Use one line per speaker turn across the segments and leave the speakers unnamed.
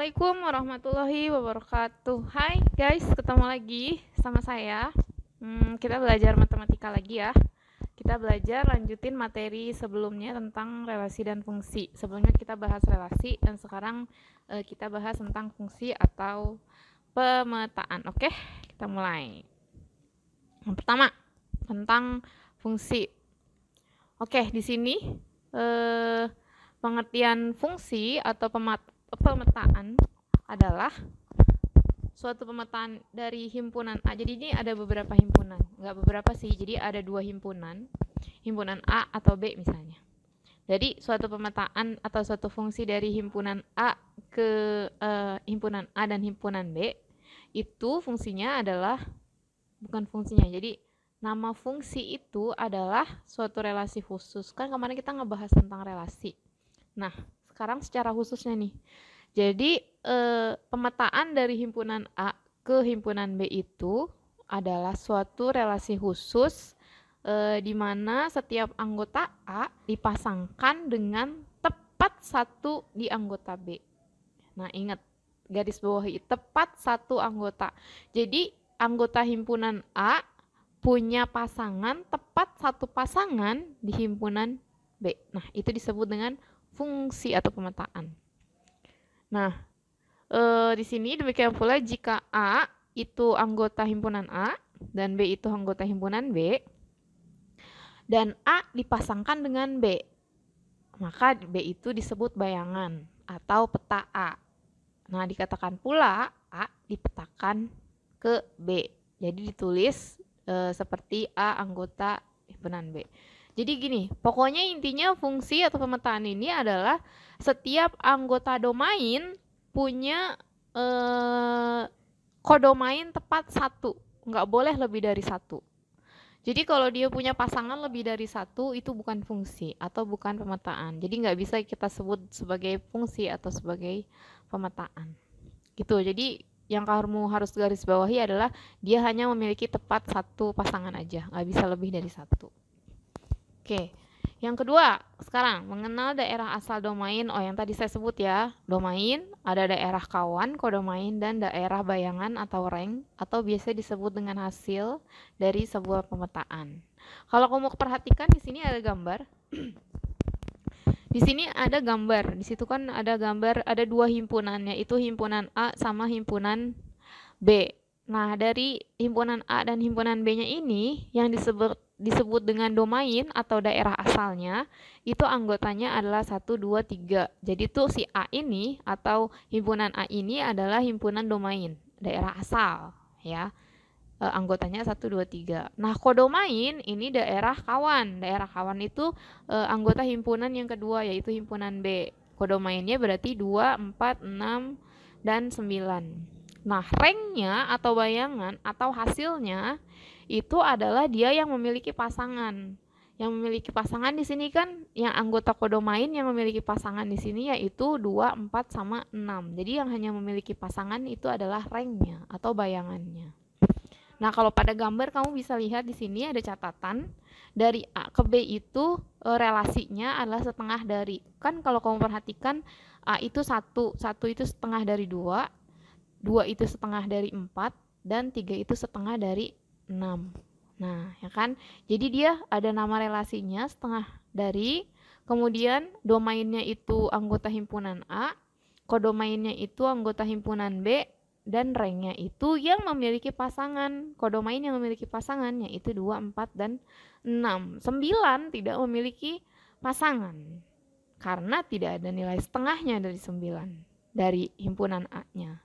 Assalamualaikum warahmatullahi wabarakatuh Hai guys, ketemu lagi sama saya hmm, Kita belajar matematika lagi ya Kita belajar lanjutin materi sebelumnya tentang relasi dan fungsi Sebelumnya kita bahas relasi dan sekarang uh, kita bahas tentang fungsi atau pemetaan Oke, kita mulai Yang pertama, tentang fungsi Oke, di sini uh, pengertian fungsi atau pemetaan adalah suatu pemetaan dari himpunan A. Jadi ini ada beberapa himpunan, nggak beberapa sih. Jadi ada dua himpunan, himpunan A atau B misalnya. Jadi suatu pemetaan atau suatu fungsi dari himpunan A ke uh, himpunan A dan himpunan B itu fungsinya adalah bukan fungsinya. Jadi nama fungsi itu adalah suatu relasi khusus. Kan kemarin kita ngebahas tentang relasi. Nah, sekarang secara khususnya nih. Jadi eh, pemetaan dari himpunan A ke himpunan B itu adalah suatu relasi khusus eh, di mana setiap anggota A dipasangkan dengan tepat satu di anggota B. Nah ingat garis bawahi tepat satu anggota. Jadi anggota himpunan A punya pasangan tepat satu pasangan di himpunan B. Nah, itu disebut dengan fungsi atau pemetaan. Nah, e, di sini demikian pula jika A itu anggota himpunan A dan B itu anggota himpunan B dan A dipasangkan dengan B, maka B itu disebut bayangan atau peta A. Nah, dikatakan pula A dipetakan ke B. Jadi ditulis e, seperti A anggota himpunan B. Jadi gini, pokoknya intinya fungsi atau pemetaan ini adalah setiap anggota domain punya eh, kodomain tepat satu, nggak boleh lebih dari satu. Jadi kalau dia punya pasangan lebih dari satu itu bukan fungsi atau bukan pemetaan. Jadi nggak bisa kita sebut sebagai fungsi atau sebagai pemetaan. Gitu. Jadi yang kamu harus garis bawahi adalah dia hanya memiliki tepat satu pasangan aja, nggak bisa lebih dari satu. Oke. Yang kedua, sekarang mengenal daerah asal domain. Oh, yang tadi saya sebut ya, domain, ada daerah kawan, kodomain, dan daerah bayangan atau rank, atau biasa disebut dengan hasil dari sebuah pemetaan. Kalau kamu perhatikan di sini ada gambar. di sini ada gambar. Di situ kan ada gambar, ada dua himpunan, yaitu himpunan A sama himpunan B. Nah, dari himpunan A dan himpunan B-nya ini yang disebut disebut dengan domain atau daerah asalnya, itu anggotanya adalah 1, 2, 3. Jadi tuh si A ini atau himpunan A ini adalah himpunan domain, daerah asal ya. E, anggotanya 1, 2, 3. Nah, kodomain ini daerah kawan. Daerah kawan itu e, anggota himpunan yang kedua yaitu himpunan B. Kodomainnya berarti 2, 4, 6, dan 9. Nah, ranknya atau bayangan atau hasilnya itu adalah dia yang memiliki pasangan. Yang memiliki pasangan di sini kan yang anggota kodomain yang memiliki pasangan di sini yaitu 2, 4 sama 6. Jadi yang hanya memiliki pasangan itu adalah ranknya atau bayangannya. Nah, kalau pada gambar kamu bisa lihat di sini ada catatan dari A ke B itu eh, relasinya adalah setengah dari. Kan kalau kamu perhatikan A itu satu, satu itu setengah dari dua, dua itu setengah dari empat, dan tiga itu setengah dari Nah, ya kan? Jadi dia ada nama relasinya setengah dari, kemudian domainnya itu anggota himpunan A, kodomainnya itu anggota himpunan B, dan ranknya itu yang memiliki pasangan. Kodomain yang memiliki pasangan yaitu 2, 4, dan 6. 9 tidak memiliki pasangan karena tidak ada nilai setengahnya dari 9 dari himpunan A-nya.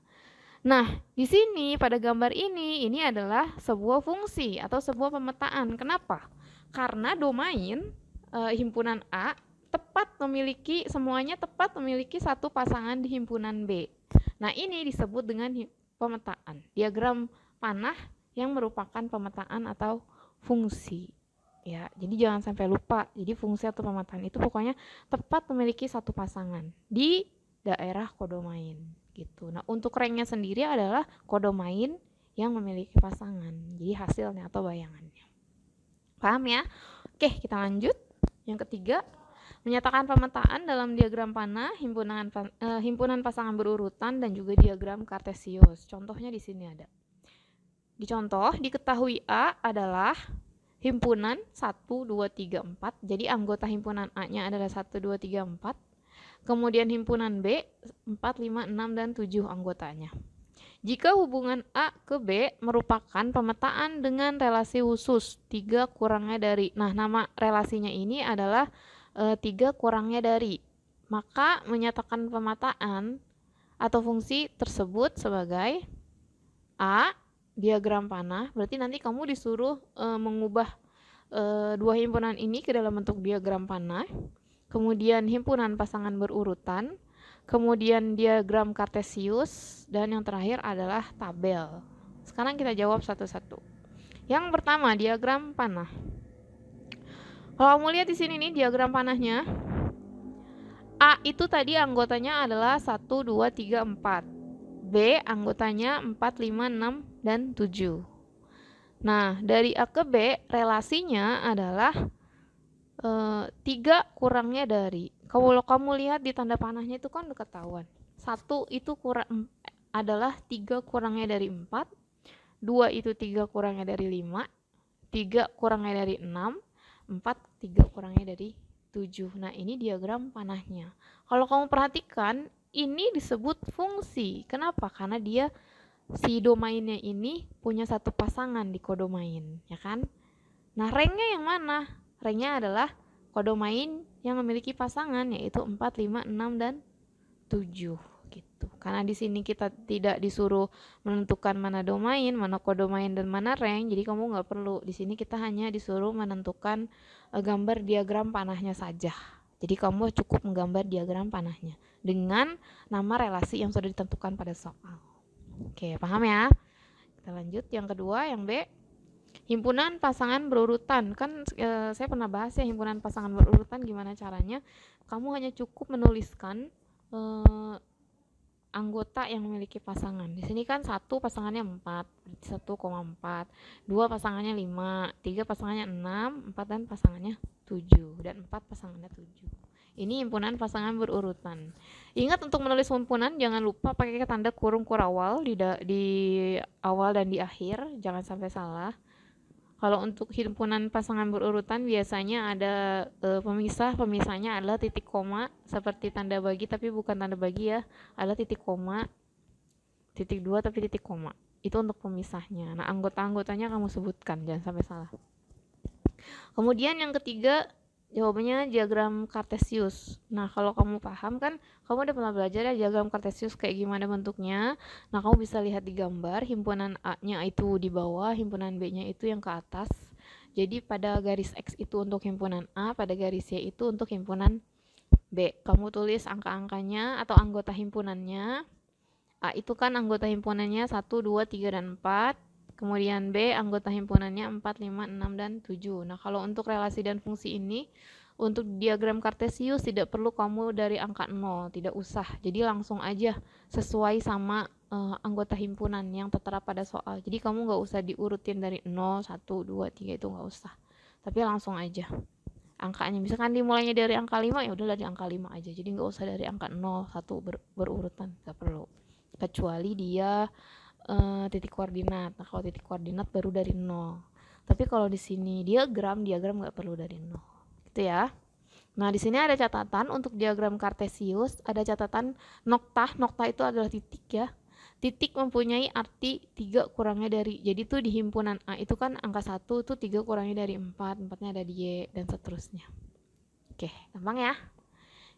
Nah, di sini pada gambar ini, ini adalah sebuah fungsi atau sebuah pemetaan. Kenapa? Karena domain e, himpunan A tepat memiliki semuanya tepat memiliki satu pasangan di himpunan B. Nah, ini disebut dengan pemetaan. Diagram panah yang merupakan pemetaan atau fungsi. Ya, jadi jangan sampai lupa. Jadi fungsi atau pemetaan itu pokoknya tepat memiliki satu pasangan di daerah kodomain gitu. Nah, untuk ranknya sendiri adalah kode main yang memiliki pasangan. Jadi hasilnya atau bayangannya. Paham ya? Oke, kita lanjut. Yang ketiga, menyatakan pemetaan dalam diagram panah, himpunan eh, himpunan pasangan berurutan dan juga diagram kartesius. Contohnya di sini ada. Di contoh diketahui A adalah himpunan 1 2 3 4. Jadi anggota himpunan A-nya adalah 1 2 3 4 Kemudian himpunan B 4, 5, 6 dan 7 anggotanya. Jika hubungan A ke B merupakan pemetaan dengan relasi khusus 3 kurangnya dari. Nah, nama relasinya ini adalah e, eh, 3 kurangnya dari. Maka menyatakan pemetaan atau fungsi tersebut sebagai A diagram panah. Berarti nanti kamu disuruh e, mengubah e, dua himpunan ini ke dalam bentuk diagram panah kemudian himpunan pasangan berurutan, kemudian diagram kartesius, dan yang terakhir adalah tabel. Sekarang kita jawab satu-satu. Yang pertama, diagram panah. Kalau kamu lihat di sini nih diagram panahnya. A itu tadi anggotanya adalah 1 2 3 4. B anggotanya 4 5 6 dan 7. Nah, dari A ke B relasinya adalah e, tiga kurangnya dari kalau kamu lihat di tanda panahnya itu kan udah ketahuan satu itu kurang adalah tiga kurangnya dari empat dua itu tiga kurangnya dari lima tiga kurangnya dari enam empat tiga kurangnya dari tujuh nah ini diagram panahnya kalau kamu perhatikan ini disebut fungsi kenapa karena dia si domainnya ini punya satu pasangan di kodomain ya kan nah rengnya yang mana Ranknya adalah kodomain yang memiliki pasangan yaitu 4, 5, 6 dan 7 gitu. Karena di sini kita tidak disuruh menentukan mana domain, mana kodomain dan mana rank, jadi kamu nggak perlu. Di sini kita hanya disuruh menentukan eh, gambar diagram panahnya saja. Jadi kamu cukup menggambar diagram panahnya dengan nama relasi yang sudah ditentukan pada soal. Oke, paham ya? Kita lanjut yang kedua, yang B himpunan pasangan berurutan kan e, saya pernah bahas ya himpunan pasangan berurutan gimana caranya kamu hanya cukup menuliskan e, anggota yang memiliki pasangan di sini kan satu pasangannya empat, satu koma empat, dua pasangannya lima, tiga pasangannya enam, 4 dan pasangannya tujuh dan empat pasangannya tujuh. ini himpunan pasangan berurutan ingat untuk menulis himpunan jangan lupa pakai tanda kurung kurawal di, di awal dan di akhir jangan sampai salah kalau untuk himpunan pasangan berurutan biasanya ada e, pemisah, pemisahnya adalah titik koma seperti tanda bagi tapi bukan tanda bagi ya, adalah titik koma titik dua tapi titik koma. Itu untuk pemisahnya. Nah, anggota-anggotanya kamu sebutkan, jangan sampai salah. Kemudian yang ketiga jawabannya diagram kartesius. Nah, kalau kamu paham kan, kamu udah pernah belajar ya diagram kartesius kayak gimana bentuknya. Nah, kamu bisa lihat di gambar, himpunan A-nya itu di bawah, himpunan B-nya itu yang ke atas. Jadi pada garis X itu untuk himpunan A, pada garis Y itu untuk himpunan B. Kamu tulis angka-angkanya atau anggota himpunannya. A itu kan anggota himpunannya 1, 2, 3, dan 4. Kemudian B, anggota himpunannya 4, 5, 6, dan 7. Nah, kalau untuk relasi dan fungsi ini, untuk diagram kartesius tidak perlu kamu dari angka 0, tidak usah. Jadi langsung aja sesuai sama uh, anggota himpunan yang tertera pada soal. Jadi kamu nggak usah diurutin dari 0, 1, 2, 3 itu nggak usah. Tapi langsung aja angkanya. Misalkan dimulainya dari angka 5, ya udah dari angka 5 aja. Jadi nggak usah dari angka 0, 1 ber berurutan, nggak perlu. Kecuali dia Eh, titik koordinat. Nah, kalau titik koordinat baru dari nol. Tapi kalau di sini diagram, diagram nggak perlu dari nol. Gitu ya. Nah, di sini ada catatan untuk diagram kartesius, ada catatan noktah. Noktah itu adalah titik ya. Titik mempunyai arti tiga kurangnya dari. Jadi itu di himpunan A itu kan angka satu itu tiga kurangnya dari 4, 4 ada di Y dan seterusnya. Oke, gampang ya.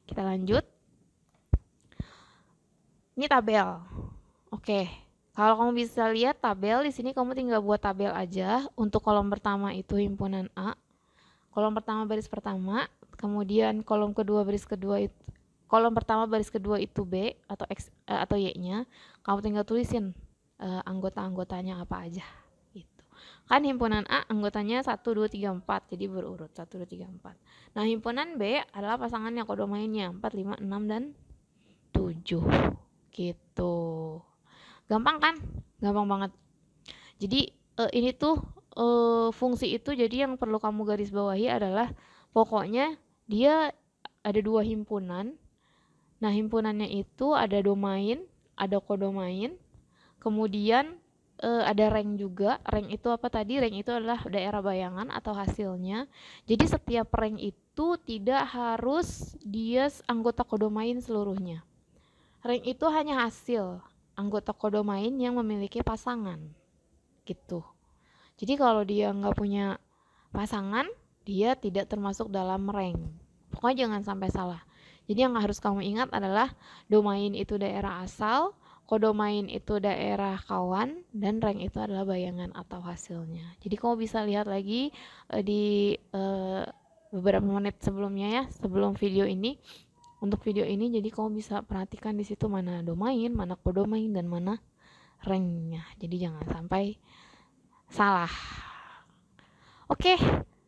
Kita lanjut. Ini tabel. Oke. Kalau kamu bisa lihat tabel di sini kamu tinggal buat tabel aja untuk kolom pertama itu himpunan A. Kolom pertama baris pertama, kemudian kolom kedua baris kedua itu kolom pertama baris kedua itu B atau X eh, atau Y-nya. Kamu tinggal tulisin uh, anggota-anggotanya apa aja gitu. Kan himpunan A anggotanya 1 2 3 4, jadi berurut 1 2 3 4. Nah, himpunan B adalah pasangannya kodomainnya 4 5 6 dan 7 gitu. Gampang kan? Gampang banget. Jadi uh, ini tuh uh, fungsi itu jadi yang perlu kamu garis bawahi adalah pokoknya dia ada dua himpunan. Nah, himpunannya itu ada domain, ada kodomain, kemudian uh, ada rank juga. Rank itu apa tadi? Rank itu adalah daerah bayangan atau hasilnya. Jadi setiap rank itu tidak harus dia anggota kodomain seluruhnya. Rank itu hanya hasil anggota kodomain yang memiliki pasangan gitu jadi kalau dia nggak punya pasangan dia tidak termasuk dalam rank pokoknya jangan sampai salah jadi yang harus kamu ingat adalah domain itu daerah asal kodomain itu daerah kawan dan rank itu adalah bayangan atau hasilnya. Jadi kamu bisa lihat lagi eh, di uh, beberapa menit sebelumnya ya, sebelum video ini untuk video ini jadi kamu bisa perhatikan di situ mana domain mana kodomain dan mana ranknya jadi jangan sampai salah oke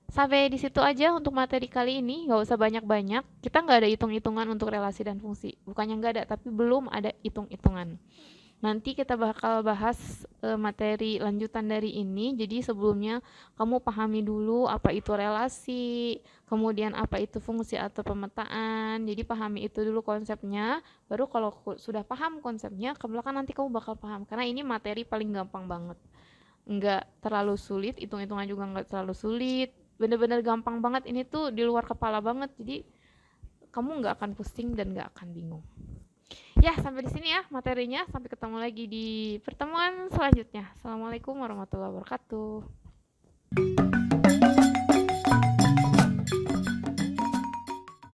sampai di situ aja untuk materi kali ini Gak usah banyak-banyak kita nggak ada hitung-hitungan untuk relasi dan fungsi bukannya nggak ada tapi belum ada hitung-hitungan Nanti kita bakal bahas uh, materi lanjutan dari ini. Jadi sebelumnya kamu pahami dulu apa itu relasi, kemudian apa itu fungsi atau pemetaan. Jadi pahami itu dulu konsepnya. Baru kalau sudah paham konsepnya, kebelakang nanti kamu bakal paham karena ini materi paling gampang banget. Enggak terlalu sulit, hitung-hitungan juga enggak terlalu sulit. Bener-bener gampang banget ini tuh di luar kepala banget. Jadi kamu nggak akan pusing dan nggak akan bingung ya sampai di sini ya materinya sampai ketemu lagi di pertemuan selanjutnya assalamualaikum warahmatullahi wabarakatuh